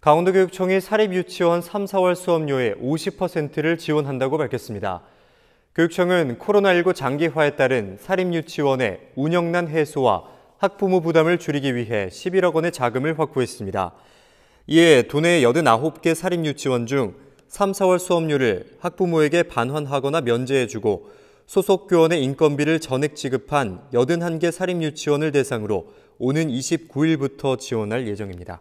강원도교육청이 사립유치원 3, 4월 수업료의 50%를 지원한다고 밝혔습니다. 교육청은 코로나19 장기화에 따른 사립유치원의 운영난 해소와 학부모 부담을 줄이기 위해 11억 원의 자금을 확보했습니다. 이에 도내 89개 사립유치원 중 3, 4월 수업료를 학부모에게 반환하거나 면제해주고 소속 교원의 인건비를 전액 지급한 81개 사립유치원을 대상으로 오는 29일부터 지원할 예정입니다.